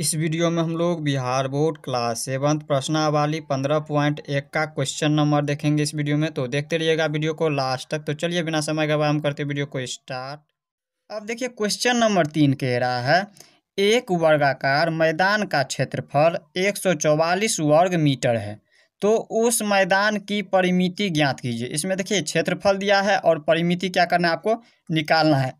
इस वीडियो में हम लोग बिहार बोर्ड क्लास सेवंथ प्रश्नावाली पंद्रह पॉइंट एक का क्वेश्चन नंबर देखेंगे इस वीडियो में तो देखते रहिएगा वीडियो को लास्ट तक तो चलिए बिना समय बाद हम करते वीडियो को स्टार्ट अब देखिए क्वेश्चन नंबर तीन कह रहा है एक वर्गाकार मैदान का क्षेत्रफल एक सौ चौवालीस वर्ग मीटर है तो उस मैदान की परिमिति ज्ञात कीजिए इसमें देखिए क्षेत्रफल दिया है और परिमिति क्या करना है आपको निकालना है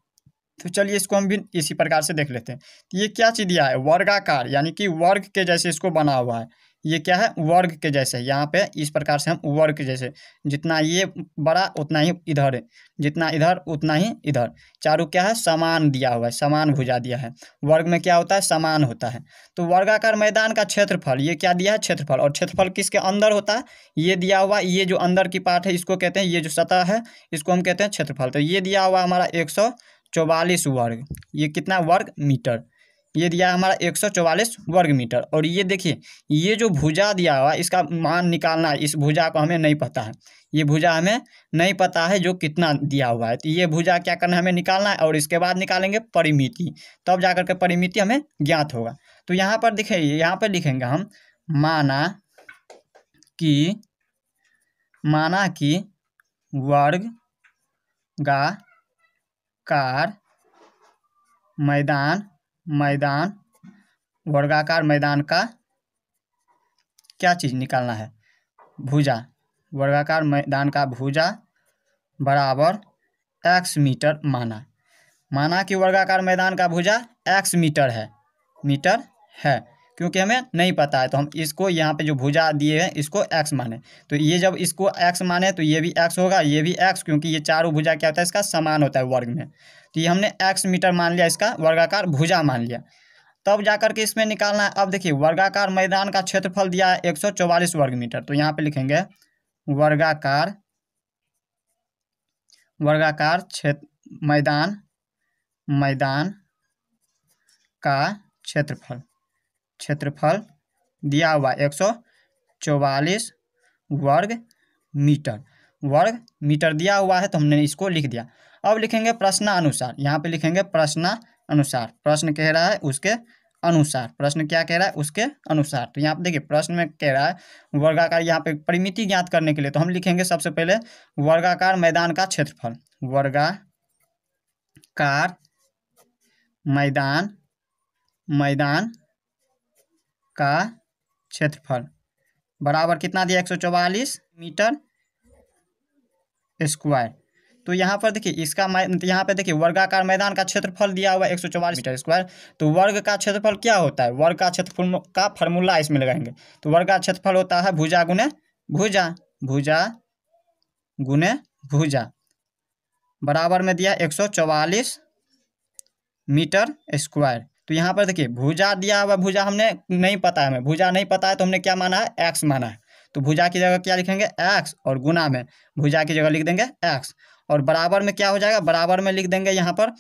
तो चलिए इसको हम भी इसी प्रकार से देख लेते हैं तो ये क्या चीज़ दिया है वर्गाकार यानी कि वर्ग के जैसे इसको बना हुआ है ये क्या है वर्ग के जैसे यहाँ पे इस प्रकार से हम वर्ग के जैसे जितना ये बड़ा उतना ही इधर है जितना इधर उतना ही इधर चारों क्या है समान दिया हुआ है समान भुजा दिया है वर्ग में क्या होता है समान होता है तो वर्गाकार मैदान का क्षेत्रफल ये क्या दिया है क्षेत्रफल और क्षेत्रफल किसके अंदर होता है ये दिया हुआ ये जो अंदर की पार्ट है इसको कहते हैं ये जो सतह है इसको हम कहते हैं क्षेत्रफल तो ये दिया हुआ हमारा एक चौवालीस वर्ग ये कितना वर्ग मीटर ये दिया हमारा एक सौ चौवालीस वर्ग मीटर और ये देखिए ये जो भुजा दिया हुआ इसका मान निकालना है इस भुजा को हमें नहीं पता है ये भुजा हमें नहीं पता है जो कितना दिया हुआ है तो ये भुजा क्या करना है हमें निकालना है और इसके बाद निकालेंगे परिमिति तब जाकर के परिमिति हमें ज्ञात होगा तो यहाँ पर दिखे यहाँ पर लिखेंगे हम माना कि माना कि वर्ग गा वर्गाकार मैदान मैदान वर्गाकार मैदान का क्या चीज़ निकालना है भुजा वर्गाकार मैदान का भुजा बराबर एक्स मीटर माना माना कि वर्गाकार मैदान का भुजा एक्स मीटर है मीटर है क्योंकि हमें नहीं पता है तो हम इसको यहाँ पे जो भुजा दिए हैं इसको एक्स माने तो ये जब इसको एक्स माने तो ये भी एक्स होगा ये भी एक्स क्योंकि ये चारों भुजा क्या होता है इसका समान होता है वर्ग में तो ये हमने एक्स मीटर मान लिया इसका वर्गाकार भुजा मान लिया तब जाकर के इसमें निकालना है अब देखिए वर्गाकार मैदान का क्षेत्रफल दिया है एक वर्ग मीटर तो यहाँ पे लिखेंगे वर्गाकार वर्गाकार क्षेत्र मैदान मैदान का क्षेत्रफल क्षेत्रफल दिया हुआ एक सौ चौवालीस वर्ग मीटर वर्ग मीटर दिया हुआ है तो हमने इसको लिख दिया अब लिखेंगे प्रश्न अनुसार यहाँ पे लिखेंगे प्रश्न अनुसार प्रश्न कह रहा है उसके अनुसार प्रश्न क्या कह रहा है उसके अनुसार तो यहाँ पे देखिए प्रश्न में कह रहा है वर्गाकार यहाँ पे परिमिति ज्ञात करने के लिए तो हम लिखेंगे सबसे पहले वर्गाकार मैदान का क्षेत्रफल वर्गाकार मैदान मैदान का क्षेत्रफल बराबर कितना दिया एक मीटर स्क्वायर तो यहाँ पर देखिए इसका यहाँ पे देखिए वर्गाकार मैदान का क्षेत्रफल दिया हुआ है एक मीटर स्क्वायर तो वर्ग का क्षेत्रफल क्या होता है वर्ग का क्षेत्रफल का फॉर्मूला इसमें लगाएंगे तो वर्ग का क्षेत्रफल होता है भुजा गुने भुजा भुजा गुने भुजा बराबर में दिया एक मीटर स्क्वायर तो यहाँ पर देखिए भुजा दिया हुआ भुजा हमने नहीं पता है हमें भुजा नहीं पता है तो हमने क्या माना है एक्स माना है तो भुजा की जगह क्या लिखेंगे एक्स और गुना में भुजा की जगह लिख देंगे एक्स और बराबर में क्या हो जाएगा बराबर में लिख देंगे यहाँ पर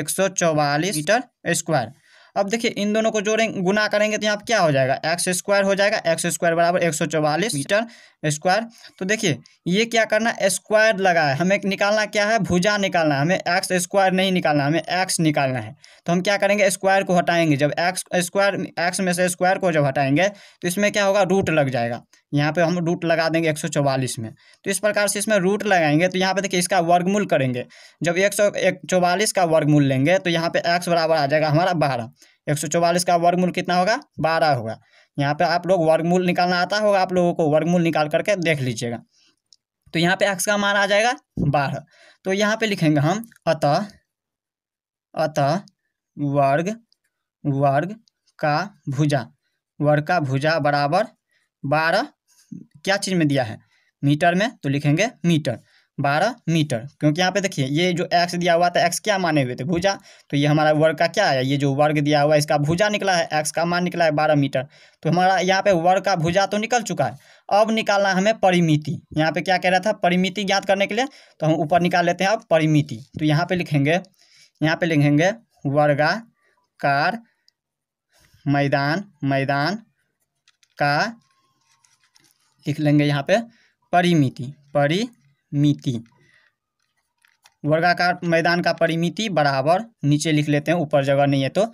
एक मीटर स्क्वायर अब देखिए इन दोनों को जोड़ें गुना करेंगे तो यहाँ क्या हो जाएगा एक्स स्क्वायर हो जाएगा एक्स स्क्वायर बराबर एक सौ चौवालीस मीटर स्क्वायर तो देखिए ये क्या करना स्क्वायर लगा है हमें निकालना क्या है भुजा निकालना है हमें एक्स स्क्वायर नहीं निकालना हमें एक्स निकालना है तो हम क्या करेंगे स्क्वायर को हटाएंगे जब एक्स स्क्वायर एक्स में से स्क्वायर को जब हटाएंगे तो इसमें क्या होगा रूट लग जाएगा यहाँ पे हम रूट लगा देंगे एक में तो इस प्रकार से इसमें रूट लगाएंगे तो यहाँ पे देखिए इसका वर्गमूल करेंगे जब एक सौ का वर्गमूल लेंगे तो यहाँ पे एक्स बराबर आ जाएगा हमारा बारह एक का वर्गमूल कितना होगा बारह होगा यहाँ पे आप लोग वर्गमूल निकालना आता होगा आप लोगों को वर्गमूल निकाल करके देख लीजिएगा तो यहाँ पे एक्स का मान आ जाएगा बारह तो यहाँ पे लिखेंगे हम अत अत वर्ग वर्ग का भुजा वर्ग का भुजा बराबर बारह क्या चीज़ में दिया है मीटर में तो लिखेंगे मीटर बारह मीटर क्योंकि यहाँ पे देखिए ये जो एक्स दिया हुआ था एक्स क्या माने हुए थे भुजा तो ये हमारा वर्ग का क्या है ये जो वर्ग दिया हुआ है इसका भुजा निकला है एक्स का मान निकला है बारह मीटर तो हमारा यहाँ पे वर्ग का भुजा तो निकल चुका है अब निकालना हमें परिमिति यहाँ पे क्या कह रहा था परिमिति ज्ञात करने के लिए तो हम ऊपर निकाल लेते हैं अब परिमिति तो यहाँ पर लिखेंगे यहाँ पर लिखेंगे वर्गा कार मैदान मैदान का लिख लेंगे यहाँ पे परिमिति परिमिति वर्गाकार मैदान का परिमिति बराबर नीचे लिख लेते हैं ऊपर जगह नहीं है तो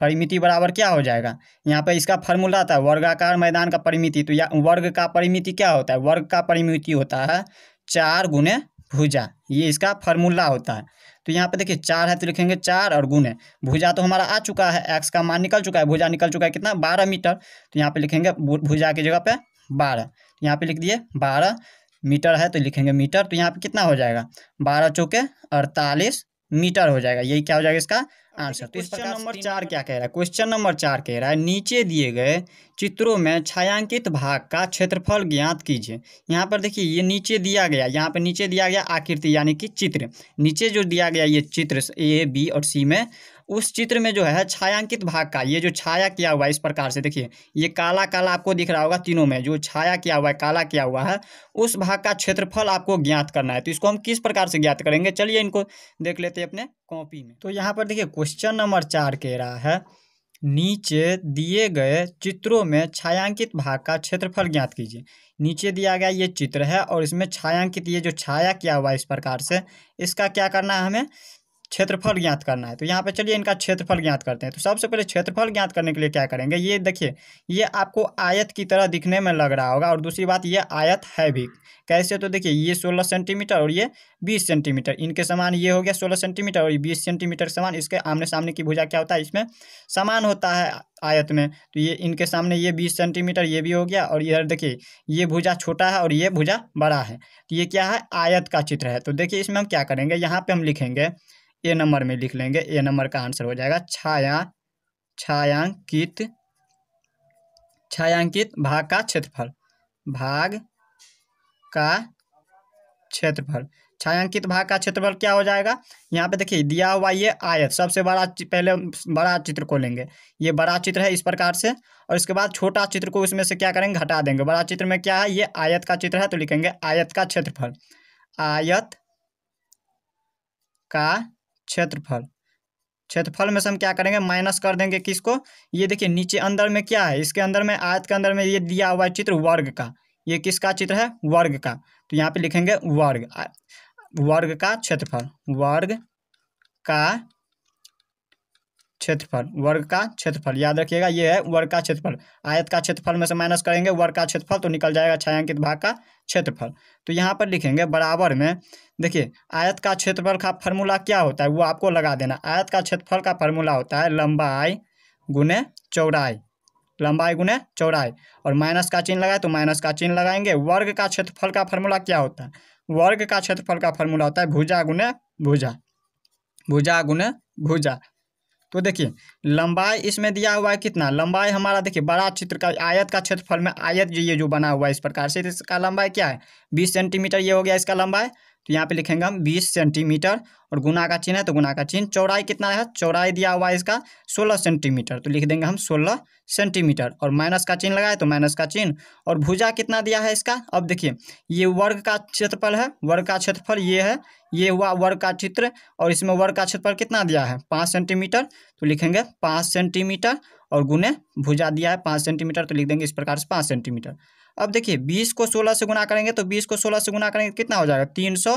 परिमिति बराबर क्या हो जाएगा यहाँ पे इसका फॉर्मूला आता है वर्गाकार मैदान का परिमिति तो या वर्ग का परिमिति क्या होता है वर्ग का परिमिति होता है चार गुने भुजा ये इसका फॉर्मूला होता है तो यहाँ पे देखिए चार है तो लिखेंगे चार और गुने भुजा तो हमारा आ चुका है एक्स का मान निकल चुका है भुजा निकल चुका है कितना बारह मीटर तो यहाँ पे लिखेंगे भुजा की जगह पे बारह तो यहाँ पे लिख दिए बारह मीटर है तो लिखेंगे मीटर तो यहाँ पे कितना हो जाएगा बारह चौके अड़तालीस मीटर हो जाएगा यही क्या हो जाएगा इसका आंसर तो क्वेश्चन नंबर चार क्या कह रहा है क्वेश्चन नंबर चार कह रहा है नीचे दिए गए चित्रों में छायांकित भाग का क्षेत्रफल ज्ञात कीजिए यहाँ पर देखिए ये नीचे दिया गया यहाँ पर नीचे दिया गया आकृति यानी कि चित्र नीचे जो दिया गया ये चित्र ए बी और सी में उस चित्र में जो है छायांकित भाग का ये जो छाया किया हुआ है इस प्रकार से देखिए ये काला काला आपको दिख रहा होगा तीनों में जो छाया किया हुआ है काला किया हुआ है उस भाग का क्षेत्रफल आपको ज्ञात करना है तो इसको हम किस प्रकार से ज्ञात करेंगे चलिए इनको देख लेते हैं अपने कॉपी में तो यहाँ पर देखिए क्वेश्चन नंबर चार कह रहा है नीचे दिए गए चित्रों में छायांकित भाग का क्षेत्रफल ज्ञात कीजिए नीचे दिया गया ये चित्र है और इसमें छायांकित ये जो छाया किया हुआ है इस प्रकार से इसका क्या करना है हमें क्षेत्रफल ज्ञात करना है तो यहाँ पे चलिए इनका क्षेत्रफल ज्ञात करते हैं तो सबसे पहले क्षेत्रफल ज्ञात करने के लिए क्या करेंगे ये देखिए ये आपको आयत की तरह दिखने में लग रहा होगा और दूसरी बात ये आयत है भी कैसे तो देखिए ये सोलह सेंटीमीटर और ये बीस सेंटीमीटर इनके समान ये हो गया सोलह सेंटीमीटर और ये बीस सेंटीमीटर समान इसके आमने सामने की भुजा क्या होता है इसमें समान होता है आयत में तो ये इनके सामने ये बीस सेंटीमीटर ये भी हो गया और इधर देखिए ये भुजा छोटा है और ये भुजा बड़ा है तो ये क्या है आयत का चित्र है तो देखिए इसमें हम क्या करेंगे यहाँ पर हम लिखेंगे ए नंबर में लिख लेंगे ए नंबर का आंसर हो जाएगा छाया छायांकित छायांकित भाग का क्षेत्रफल भाग का क्षेत्रफल छायांकित भाग का क्षेत्रफल क्या हो जाएगा यहाँ पे देखिए दिया हुआ ये आयत सबसे बड़ा पहले बड़ा चित्र को लेंगे ये बड़ा चित्र है इस प्रकार से और इसके बाद छोटा चित्र को उसमें से क्या करेंगे घटा देंगे बड़ा चित्र में क्या है ये आयत का चित्र है तो लिखेंगे आयत का क्षेत्रफल आयत का क्षेत्रफल क्षेत्रफल में से हम क्या करेंगे माइनस कर देंगे किसको ये देखिए नीचे अंदर में क्या है इसके अंदर में आयत के अंदर में ये दिया हुआ चित्र वर्ग का ये किसका चित्र है वर्ग का तो यहाँ पे लिखेंगे वर्ग वर्ग का क्षेत्रफल वर्ग का क्षेत्रफल वर्ग का क्षेत्रफल याद रखिएगा ये है वर्ग का क्षेत्रफल आयत का क्षेत्रफल में से माइनस करेंगे वर्ग का क्षेत्रफल तो निकल जाएगा छायांकित भाग का क्षेत्रफल तो यहाँ पर लिखेंगे बराबर में देखिए आयत का क्षेत्रफल का फार्मूला क्या होता है वो आपको लगा देना आयत का क्षेत्रफल का फार्मूला होता है लंबाई गुने चौड़ाई लंबाई गुने चौड़ाई और माइनस का चिन्ह लगाए तो माइनस का चिन्ह लगाएंगे वर्ग का क्षेत्रफल का फार्मूला क्या होता है वर्ग का क्षेत्रफल का फार्मूला होता है भुजा गुने भुजा भुजा गुने भुजा तो देखिए लंबाई इसमें दिया हुआ है कितना लंबाई हमारा देखिए बड़ा चित्र का आयत का क्षेत्रफल में आयत ये जो बना हुआ है इस प्रकार से तो इसका लंबाई क्या है बीस सेंटीमीटर ये हो गया इसका लंबाई तो यहाँ पे लिखेंगे हम बीस सेंटीमीटर और गुना का चिन्ह है तो गुना का चिन्ह चौड़ाई कितना है चौड़ाई दिया हुआ है इसका सोलह सेंटीमीटर तो लिख देंगे हम सोलह सेंटीमीटर और माइनस का चिन्ह लगाए तो माइनस का चिन्ह और भुजा कितना दिया है इसका अब देखिए ये वर्ग का क्षेत्रफल है वर्ग का क्षेत्रफल ये है ये हुआ वर्ग का चित्र और इसमें वर्ग का क्षेत्रफल कितना दिया है पाँच सेंटीमीटर तो लिखेंगे पाँच सेंटीमीटर और गुने भुजा दिया है पाँच सेंटीमीटर तो लिख देंगे इस प्रकार से पाँच सेंटीमीटर अब देखिए बीस को सोलह से गुना करेंगे तो बीस को सोलह से गुना करेंगे तो कितना हो जाएगा तीन सौ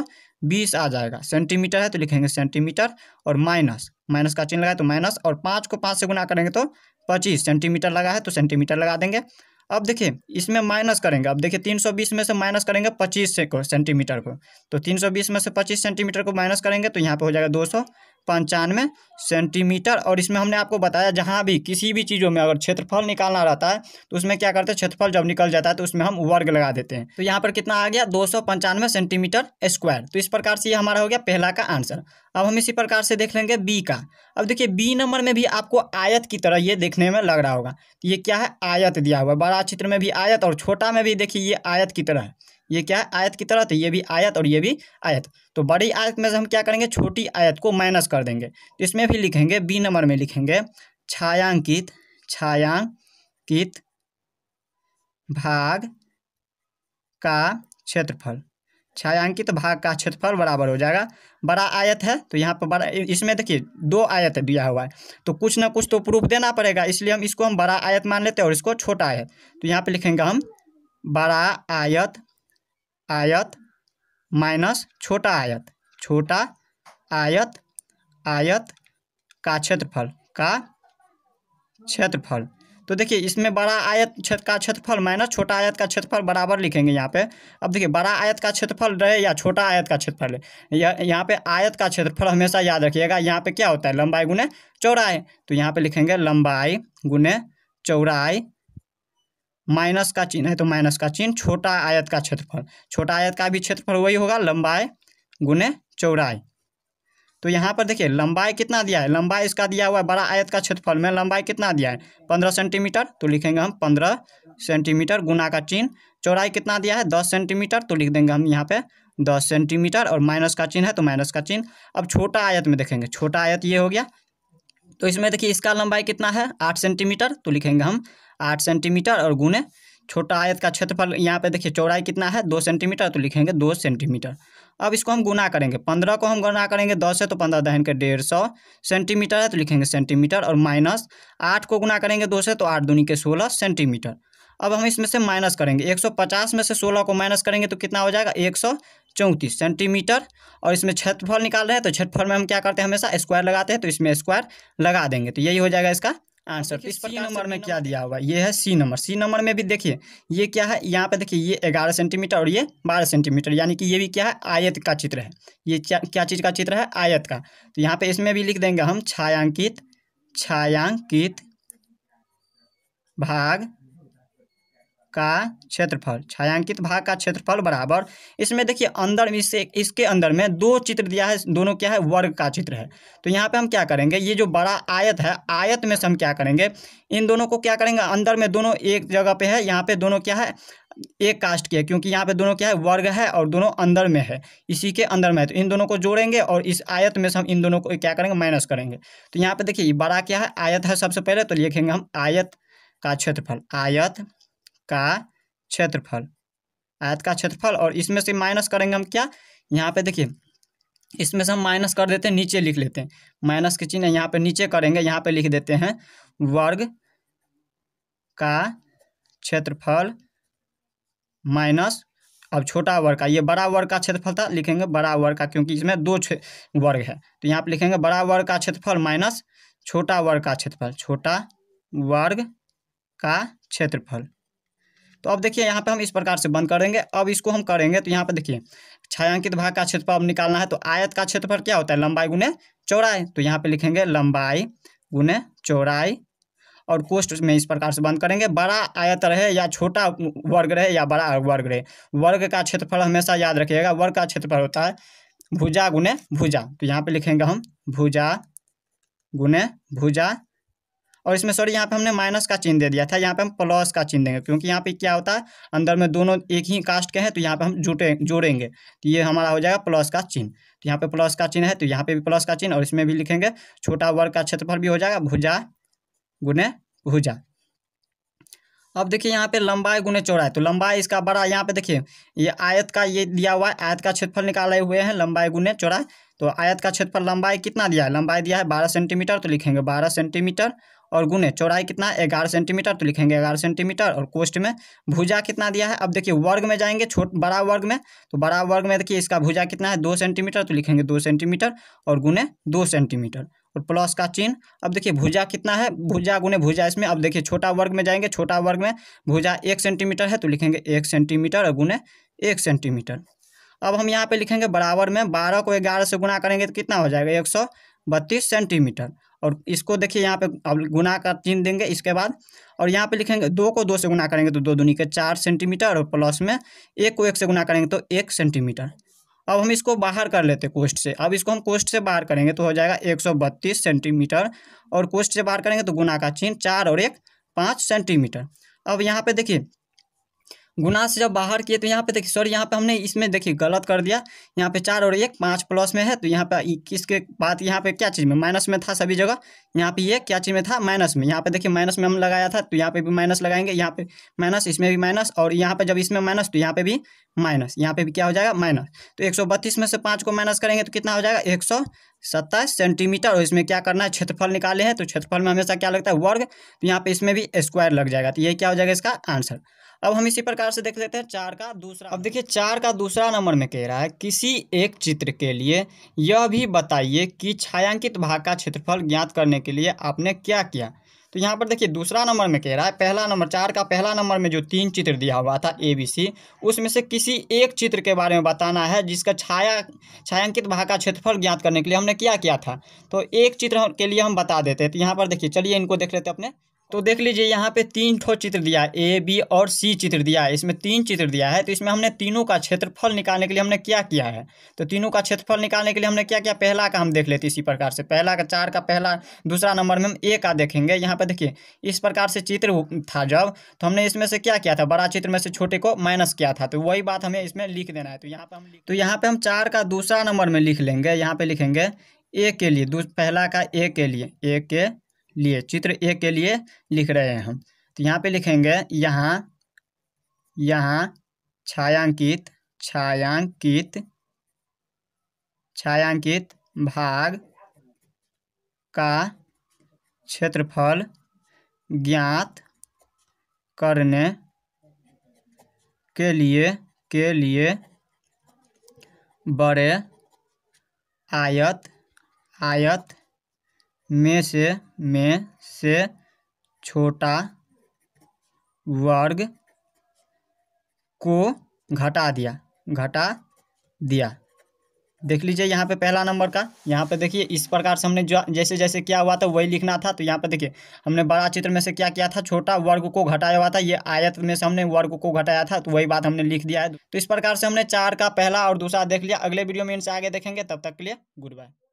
बीस आ जाएगा सेंटीमीटर है तो लिखेंगे सेंटीमीटर और माइनस माइनस का चिन्ह लगा है तो माइनस और पाँच को पाँच से गुना करेंगे तो पच्चीस सेंटीमीटर लगा है तो सेंटीमीटर लगा देंगे अब देखिए इसमें माइनस करेंगे अब देखिए 320 में से माइनस करेंगे 25 से को सेंटीमीटर को तो 320 में से 25 सेंटीमीटर को माइनस करेंगे तो यहाँ पे हो जाएगा पंचानवे सेंटीमीटर और इसमें हमने आपको बताया जहाँ भी किसी भी चीज़ों में अगर क्षेत्रफल निकालना रहता है तो उसमें क्या करते हैं क्षेत्रफल जब निकल जाता है तो उसमें हम वर्ग लगा देते हैं तो यहाँ पर कितना आ गया दो सेंटीमीटर स्क्वायर तो इस प्रकार से ये हमारा हो गया पहला का आंसर अब हम इसी प्रकार से देख लेंगे बी का अब देखिए बी नंबर में भी आपको आयत की तरह ये देखने में लग रहा होगा तो ये क्या है आयत दिया हुआ बड़ा चित्र में भी आयत और छोटा में भी देखिए ये आयत की तरह है ये क्या है आयत की तरह तो ये भी आयत और ये भी आयत तो बड़ी आयत में से हम क्या करेंगे छोटी आयत को माइनस कर देंगे तो इसमें भी लिखेंगे बी नंबर में लिखेंगे छायांकित छायांकित भाग का क्षेत्रफल छायांकित भाग का क्षेत्रफल बराबर हो जाएगा बड़ा आयत है तो यहाँ पर बड़ा इसमें देखिए दो आयत दिया हुआ है तो कुछ ना कुछ तो प्रूफ देना पड़ेगा इसलिए हम इसको हम बड़ा आयत मान लेते हैं और इसको छोटा आयत तो यहाँ पे लिखेंगे हम बड़ा आयत आयत माइनस छोटा आयत छोटा आयत आयत का क्षेत्रफल का क्षेत्रफल तो देखिए इसमें बड़ा आयत क्षेत्र का क्षेत्रफल माइनस छोटा आयत का क्षेत्रफल बराबर लिखेंगे यहाँ पे अब देखिए बड़ा आयत का क्षेत्रफल रहे या छोटा आयत का क्षेत्रफल रहे यहाँ पे आयत का क्षेत्रफल हमेशा याद रखिएगा यहाँ पे क्या होता है लंबाई गुने चौड़ाई तो यहाँ पे लिखेंगे लंबाई गुने चौड़ाई माइनस का चिन्ह है तो माइनस का चिन्ह छोटा आयत का क्षेत्रफल छोटा आयत का भी क्षेत्रफल वही होगा लंबाई गुने चौड़ाई तो यहाँ पर देखिए लंबाई कितना दिया है लंबाई इसका दिया हुआ है बड़ा आयत का क्षेत्रफल में लंबाई कितना दिया है पंद्रह सेंटीमीटर तो लिखेंगे हम पंद्रह सेंटीमीटर गुना का चिन्ह चौड़ाई कितना दिया है दस सेंटीमीटर तो लिख देंगे हम यहाँ पे दस सेंटीमीटर और माइनस का चिन्ह है तो माइनस का चिन्ह अब छोटा आयत में देखेंगे छोटा आयत ये हो गया तो इसमें देखिए इसका लंबाई कितना है आठ सेंटीमीटर तो लिखेंगे हम आठ सेंटीमीटर और गुने छोटा आयत का क्षेत्रफल यहाँ पे देखिए चौड़ाई कितना है दो सेंटीमीटर तो लिखेंगे दो सेंटीमीटर अब इसको हम गुना करेंगे पंद्रह को हम गुना करेंगे दस से तो पंद्रह दहन के डेढ़ सौ सेंटीमीटर है तो लिखेंगे सेंटीमीटर और माइनस आठ को गुना करेंगे दो से तो आठ दूनी के सोलह सेंटीमीटर अब हम इसमें से माइनस करेंगे 150 में से 16 को माइनस करेंगे तो कितना हो जाएगा एक सेंटीमीटर और इसमें क्षेत्रफल निकाल रहे हैं तो क्षेत्रफल में हम क्या करते हैं हमेशा स्क्वायर लगाते हैं तो इसमें स्क्वायर लगा देंगे तो यही हो जाएगा इसका आंसर तो इस पर नंबर में क्या दिया है ये है सी नंबर सी नंबर में भी देखिए ये क्या है यहाँ पे देखिए ये ग्यारह सेंटीमीटर और ये बारह सेंटीमीटर यानी कि ये भी क्या है आयत का चित्र है ये क्या क्या चीज़ का चित्र है आयत का तो यहाँ पे इसमें भी लिख देंगे हम छायांकित छायांकित भाग का क्षेत्रफल छायांकित भाग का क्षेत्रफल बराबर इसमें देखिए अंदर में इससे इसके अंदर में दो चित्र दिया है दोनों क्या है वर्ग का चित्र है तो यहाँ पे हम क्या करेंगे ये जो बड़ा आयत है आयत में से हम क्या करेंगे इन दोनों को क्या करेंगे अंदर में दोनों एक जगह पे है यहाँ पे दोनों क्या है एक कास्ट के क्योंकि यहाँ पे दोनों क्या है वर्ग है और दोनों अंदर में है इसी के अंदर में है तो इन दोनों को जोड़ेंगे और इस आयत में से हम इन दोनों को क्या करेंगे माइनस करेंगे तो यहाँ पे देखिए बड़ा क्या है आयत है सबसे पहले तो लिखेंगे हम आयत का क्षेत्रफल आयत का क्षेत्रफल आयत का क्षेत्रफल और इसमें से माइनस करेंगे हम क्या यहाँ पे देखिए इसमें से हम माइनस कर देते हैं नीचे लिख लेते हैं माइनस के चिन्ह यहाँ पे नीचे करेंगे यहाँ पे लिख देते हैं वर्ग का क्षेत्रफल माइनस अब छोटा वर्ग का ये बड़ा वर्ग का क्षेत्रफल था लिखेंगे बड़ा वर्ग का क्योंकि इसमें दो वर्ग है तो यहाँ पे लिखेंगे बड़ा वर्ग का क्षेत्रफल माइनस छोटा वर्ग का क्षेत्रफल छोटा वर्ग का क्षेत्रफल तो अब देखिए यहाँ पे हम इस प्रकार से बंद करेंगे अब इसको हम करेंगे तो यहाँ पे देखिए छायांकित भाग का क्षेत्रफल अब निकालना है तो आयत का क्षेत्रफल क्या होता है लंबाई गुने चौड़ाई तो यहाँ पे लिखेंगे लंबाई गुने चौड़ाई और कोष्ट में इस प्रकार से बंद करेंगे बड़ा आयत रहे या छोटा वर्ग रहे या बड़ा वर्ग रहे वर्ग का क्षेत्रफल हमेशा याद रखिएगा वर्ग का क्षेत्रफल होता है भुजा गुने भुजा तो यहाँ पे लिखेंगे हम भुजा गुने भुजा और इसमें सॉरी यहाँ पे हमने माइनस का चिन्ह दे दिया था यहाँ पे हम प्लस का चिन्ह देंगे क्योंकि यहाँ पे क्या होता है अंदर में दोनों एक ही कास्ट के हैं तो यहाँ पे हम जुटे जोड़ेंगे तो ये हमारा हो जाएगा प्लस का चिन्ह तो यहाँ पे प्लस का चिन्ह है तो यहाँ पे भी प्लस का चिन्ह और इसमें भी लिखेंगे छोटा वर्ग का क्षेत्रफल भी हो जाएगा भुजा गुने भुजा अब देखिए यहाँ पे लंबाई गुने चौड़ाई तो लंबाई इसका बड़ा यहाँ पे देखिए ये आयत का ये दिया हुआ है आयत का क्षेत्रफल निकाले हुए हैं लंबाई गुने चौड़ाई तो आयत का क्षेत्रफल लंबाई कितना दिया है लंबाई दिया है बारह सेंटीमीटर तो लिखेंगे बारह सेंटीमीटर और गुने चौड़ाई कितना है ग्यारह सेंटीमीटर तो लिखेंगे ग्यारह सेंटीमीटर और कोष्ट में भुजा कितना दिया है अब देखिए वर्ग में जाएंगे छोट बड़ा वर्ग में तो बड़ा वर्ग में देखिए इसका भुजा कितना है दो सेंटीमीटर तो लिखेंगे दो सेंटीमीटर और गुने दो सेंटीमीटर और प्लस का चिन्ह अब देखिए भुजा कितना है भुजा गुने भुजा इसमें अब देखिए छोटा वर्ग में जाएंगे छोटा वर्ग में भुजा एक सेंटीमीटर है तो लिखेंगे एक सेंटीमीटर और गुने एक सेंटीमीटर अब हम यहाँ पे लिखेंगे बराबर में बारह को ग्यारह से गुना करेंगे तो कितना हो जाएगा एक सौ बत्तीस सेंटीमीटर और इसको देखिए यहाँ पे अब गुना का चिन्ह देंगे इसके बाद और यहाँ पे लिखेंगे दो को दो से गुना करेंगे तो दो दुनिया के चार सेंटीमीटर और प्लस में एक को एक से गुना करेंगे तो एक सेंटीमीटर अब हम इसको बाहर कर लेते कोस्ट से अब इसको हम कोस्ट से बाहर करेंगे तो हो जाएगा एक सौ बत्तीस सेंटीमीटर और कोस्ट से बाहर करेंगे तो गुना का चिन्ह चार और एक पाँच सेंटीमीटर अब यहाँ पर देखिए गुना से जब बाहर किए तो यहाँ पे देखिए सॉरी यहाँ पे हमने इसमें देखिए गलत कर दिया यहाँ पे चार और एक पाँच प्लस में है तो यहाँ पे किसके बाद यहाँ पे क्या चीज़ में माइनस में था सभी जगह यहाँ पे ये क्या चीज़ में था माइनस में यहाँ पे देखिए माइनस में हम लगाया था तो यहाँ पे भी माइनस लगाएंगे यहाँ पे माइनस इसमें भी माइनस और यहाँ पे जब इसमें माइनस तो यहाँ पे भी माइनस यहाँ पे भी क्या हो जाएगा माइनस तो एक में से पाँच को माइनस करेंगे तो कितना हो जाएगा एक सत्ताईस सेंटीमीटर और इसमें क्या करना है क्षेत्रफल निकाले हैं तो क्षेत्रफल में हमेशा क्या लगता है वर्ग तो यहाँ पे इसमें भी स्क्वायर लग जाएगा तो ये क्या हो जाएगा इसका आंसर अब हम इसी प्रकार से देख लेते हैं चार का दूसरा अब देखिए चार का दूसरा नंबर में कह रहा है किसी एक चित्र के लिए यह भी बताइए कि छायांकित भाग का क्षेत्रफल ज्ञात करने के लिए आपने क्या किया तो यहाँ पर देखिए दूसरा नंबर में कह रहा है पहला नंबर चार का पहला नंबर में जो तीन चित्र दिया हुआ था ए बी सी उसमें से किसी एक चित्र के बारे में बताना है जिसका छाया छायांकित भाग का क्षेत्रफल ज्ञात करने के लिए हमने क्या किया था तो एक चित्र के लिए हम बता देते तो यहाँ पर देखिए चलिए इनको देख लेते अपने तो देख लीजिए यहाँ पे तीन ठो चित्र दिया है ए बी और सी चित्र दिया है इसमें तीन चित्र दिया है तो इसमें हमने तीनों का क्षेत्रफल निकालने के लिए हमने क्या किया है तो तीनों का क्षेत्रफल निकालने के लिए हमने क्या किया पहला का हम देख लेते इसी प्रकार से पहला का चार का पहला दूसरा नंबर में हम ए का देखेंगे यहाँ पर देखिए इस प्रकार से चित्र था जब तो हमने इसमें से क्या किया था बड़ा चित्र में से छोटे को माइनस किया था तो वही बात हमें इसमें लिख देना है तो यहाँ पर हम तो यहाँ पर हम चार का दूसरा नंबर में लिख लेंगे यहाँ पर लिखेंगे ए के लिए पहला का ए के लिए ए के लिए चित्र ए के लिए लिख रहे हैं हम तो यहाँ पे लिखेंगे यहाँ यहाँ छायांकित छायांकित छायांकित भाग का क्षेत्रफल ज्ञात करने के लिए के लिए बड़े आयत आयत में से में से छोटा वर्ग को घटा दिया घटा दिया देख लीजिए यहाँ पे पहला नंबर का यहाँ पे देखिए इस प्रकार से हमने जैसे जैसे क्या हुआ था वही लिखना था तो यहाँ पे देखिए हमने बड़ा चित्र में से क्या किया था छोटा वर्ग को घटाया हुआ था ये आयत में से हमने वर्ग को घटाया था तो वही बात हमने लिख दिया है तो इस प्रकार से हमने चार का पहला और दूसरा देख लिया अगले वीडियो में इनसे आगे देखेंगे तब तक के लिए गुड बाय